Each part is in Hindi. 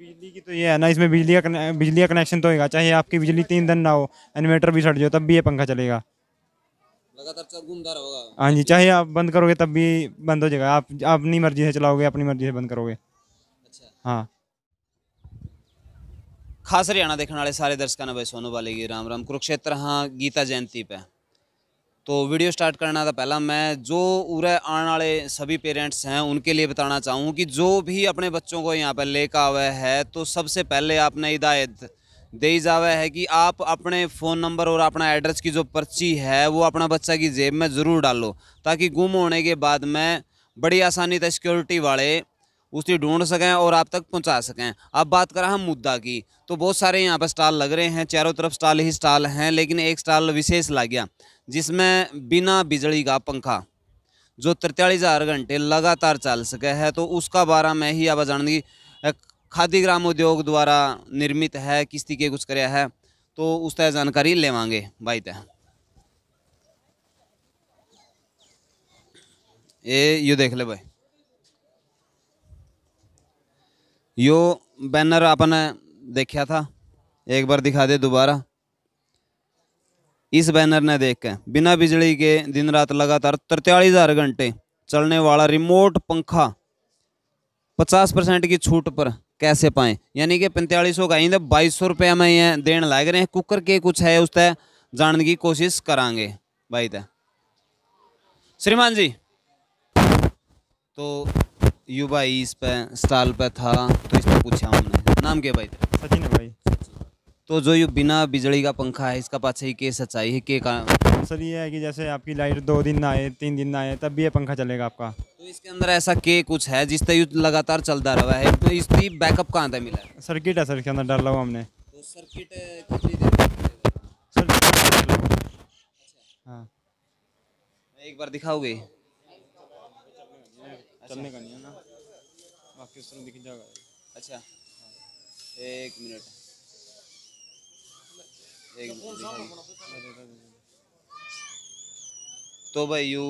बिजली की तो ये है ना इसमें बिजली का बिजली का कनेक्शन तो होगा चाहे आपकी बिजली तीन दिन ना हो इन्वेटर भी सट जाओ तब भी ये पंखा चलेगा लगातार हाँ जी चाहे आप बंद करोगे तब भी बंद हो जाएगा आप अपनी मर्जी से चलाओगे अपनी मर्जी से बंद करोगे अच्छा। हाँ खास हरियाणा देखने वाले सारे दर्शकों ने भाई सोनू वाले की राम राम कुरुक्षेत्र हाँ गीता जयंती पे तो वीडियो स्टार्ट करना था पहला मैं जो उरे आने वाले सभी पेरेंट्स हैं उनके लिए बताना चाहूँ कि जो भी अपने बच्चों को यहाँ पर लेकर आवे है तो सबसे पहले आपने हिदायत दी जावे है कि आप अपने फ़ोन नंबर और अपना एड्रेस की जो पर्ची है वो अपना बच्चा की जेब में ज़रूर डालो ताकि गुम होने के बाद में बड़ी आसानी से सिक्योरिटी वाले उसे ढूंढ सकें और आप तक पहुंचा सकें अब बात करें हम मुद्दा की तो बहुत सारे यहाँ पर स्टॉल लग रहे हैं चारों तरफ स्टॉल ही स्टॉल हैं लेकिन एक स्टॉल विशेष लग गया जिसमें बिना बिजली का पंखा जो तिरतालीस हज़ार घंटे लगातार चल सके है तो उसका बारे में ही जान जानगी खादी ग्राम उद्योग द्वारा निर्मित है किस के कुछ कर है तो उस तरह जानकारी लेवागे भाई तह ये यो देख ले भाई यो बैनर आपने देखा था एक बार दिखा दे दोबारा इस बैनर ने देख के बिना बिजली के दिन रात लगातार तरतालीस हज़ार घंटे चलने वाला रिमोट पंखा पचास परसेंट की छूट पर कैसे पाएं यानी कि पैंतालीस सौ का बाईस सौ रुपये में ये देन लाग रहे हैं कुकर के कुछ है उस तय जानने की कोशिश करांगे भाई तय श्रीमान जी तो यू भाई इस पे स्टाल पे था तो इस पर पूछा हमने नाम क्या भाई सचिन भाई तो जो ये बिना बिजली का पंखा है इसका पास ही के सच्चाई है के कारण सर ये है कि जैसे आपकी लाइट दो दिन ना आए तीन दिन ना आए तब भी ये पंखा चलेगा आपका तो इसके अंदर ऐसा के कुछ है जिस तरह लगातार चलता रहा है तो इसकी बैकअप कहाँ तक मिला है सर्किट है सर इसके अंदर डाला हुआ हमने तो सर्किट कितनी देर हाँ एक बार दिखाओगे चलने का नहीं है ना बाकी दिख जाएगा अच्छा एक मिनट तो भाई यू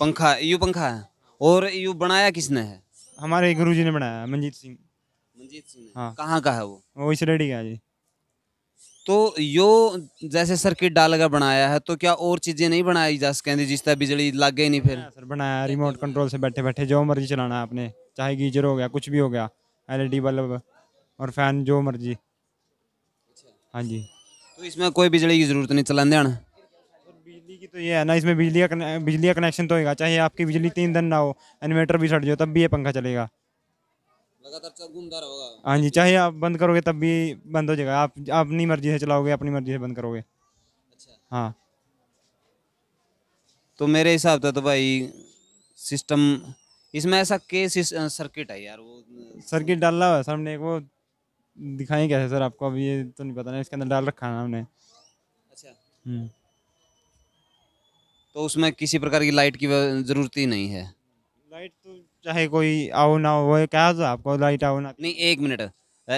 पंखा यू पंखा है और यू बनाया किसने है हमारे गुरुजी ने बनाया मंजीत सिंह मंजीत सिंह हाँ कहाँ का है वो वो इस रेडी का जी तो यो जैसे सर्किट डाल कर बनाया है तो क्या और चीजें नहीं बनाई जा सकती जिस तरह बिजली लग गई नहीं फिर हाँ, सर बनाया रिमोट कंट्रोल से बैठे बैठे जो मर्जी चलाना है आपने चाहे गीजर हो गया कुछ भी हो गया एल e बल्ब और फैन जो मर्जी अच्छा। हाँ जी तो इसमें कोई बिजली की ज़रूरत नहीं चलाने हैं बिजली की तो ये है ना इसमें बिजली का बिजली का कनेक्शन तो होगा चाहे आपकी बिजली तीन दिन ना हो इन्वर्टर भी सड़ जाओ तब भी ये पंखा चलेगा लगातार हाँ जी चाहे आप बंद करोगे तब भी बंद हो जाएगा आप अपनी मर्जी से चलाओगे अपनी मर्जी से बंद करोगे अच्छा हाँ तो मेरे हिसाब से तो भाई सिस्टम इसमें ऐसा के सर्किट है यार वो सर्किट डाला हुआ है सामने वो दिखाएं कैसे सर आपको अभी ये तो नहीं पता ना इसके अंदर डाल रखा है हमने अच्छा हम्म। तो उसमें किसी प्रकार की लाइट की जरूरत ही नहीं है लाइट तो चाहे कोई आओ ना हो क्या आपको लाइट आओ ना नहीं एक मिनट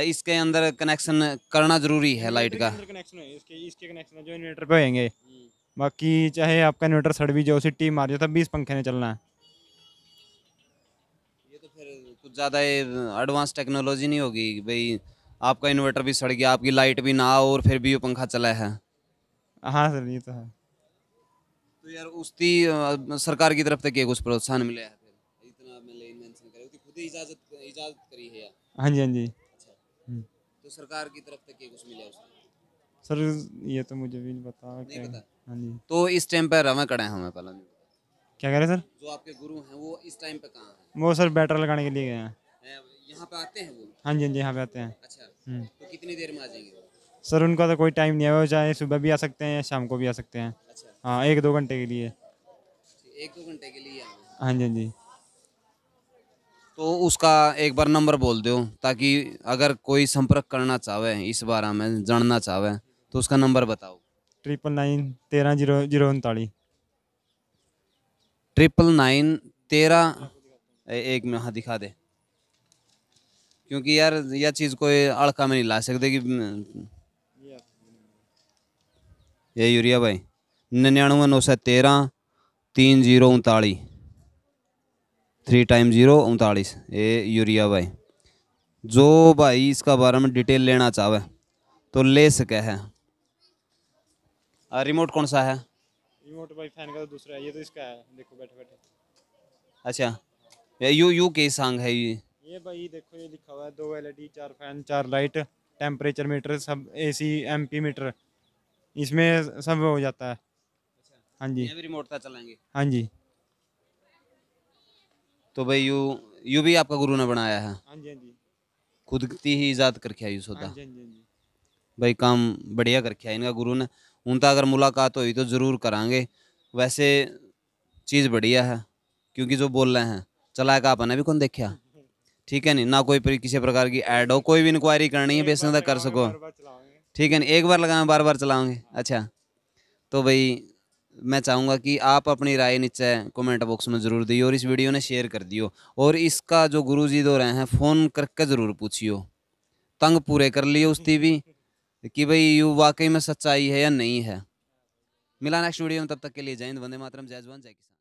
इसके अंदर कनेक्शन करना जरूरी है लाइट का कनेक्शन है इसके इसके कनेक्शन जो इन्वर्टर पे होंगे हम्म। बाकी चाहे आपका इन्वर्टर सड़ भी जाओ सिटी मार जाए तब भी इस पंखे ने चलना है ये तो फिर कुछ ज़्यादा एडवांस टेक्नोलॉजी नहीं होगी भाई आपका इन्वर्टर भी सड़ गया आपकी लाइट भी ना और फिर भी वो पंखा चला है हाँ सर ये तो है तो यार उसकी सरकार की तरफ से क्या कुछ प्रोत्साहन मिले है फिर इतना मतलब इन्वेंशन करे उसकी खुद ही इजाजत इजाजत करी है यार हाँ जी हाँ जी अच्छा हम्म। तो सरकार की तरफ से क्या कुछ मिला उसको सर ये तो मुझे भी नहीं पता नहीं पता हाँ जी तो इस टाइम पर हमें कड़े हमें पहला क्या कह रहे सर जो आपके गुरु हैं वो इस टाइम पे कहाँ हैं वो सर बैटर लगाने के लिए गए हैं यहाँ पे आते हैं वो हाँ जी हाँ जी यहाँ पे आते हैं अच्छा हम्म। तो कितनी देर में आ जाएंगे सर उनका तो कोई टाइम नहीं है वो चाहे सुबह भी आ सकते हैं या शाम को भी आ सकते हैं अच्छा हाँ एक दो घंटे के लिए एक दो घंटे के लिए हाँ जी हाँ जी तो उसका एक बार नंबर बोल दो ताकि अगर कोई संपर्क करना चाहे इस बारे में जानना चाहे तो उसका नंबर बताओ ट्रिपल नाइन तेरह जीरो जीरो उनतालीस ट्रिपल नाइन तेरह एक में हाँ दिखा दे क्योंकि यार यह चीज़ कोई अड़का में नहीं ला सकते कि ये यूरिया भाई निन्यानवे नौ सौ तेरह तीन जीरो उनतालीस थ्री टाइम जीरो उनतालीस ये यूरिया भाई जो भाई इसका बारे में डिटेल लेना चाहे तो ले सके है रिमोट कौन सा है रिमोट भाई फैन का तो दूसरा है ये तो इसका है देखो बैठे बैठे अच्छा यू यू के सांग है ये ये भाई देखो ये लिखा हुआ है दो एलईडी e चार फैन चार लाइट टेम्परेचर मीटर सब एसी एमपी मीटर इसमें सब हो जाता है अच्छा। हाँ जी ये भी रिमोट था चलाएंगे हाँ जी तो भाई यू यू भी आपका गुरु ने बनाया है हाँ जी हाँ जी खुद की ही इजाद करके आई सौदा हाँ हाँ हाँ भाई काम बढ़िया करके आया इनका गुरु ने उनका अगर मुलाकात हुई तो ज़रूर करांगे वैसे चीज़ बढ़िया है क्योंकि जो बोल रहे हैं चलाएगा आपने भी कौन देखा ठीक है नहीं ना कोई किसी प्रकार की ऐड हो कोई भी इंक्वायरी करनी है तो बेसन तक तो कर सको ठीक है नहीं एक बार लगाएं बार बार चलाओगे अच्छा तो भाई मैं चाहूँगा कि आप अपनी राय नीचे कमेंट बॉक्स में ज़रूर दियो और इस वीडियो ने शेयर कर दियो और इसका जो गुरु जी दो तो रहे हैं फ़ोन करके ज़रूर पूछियो तंग पूरे कर लियो उस टीवी कि भाई यू वाकई में सच्चाई है या नहीं है मिला नेक्स्ट वीडियो में तब तक के लिए जय हिंद वंदे मातरम जय जवान जय किसान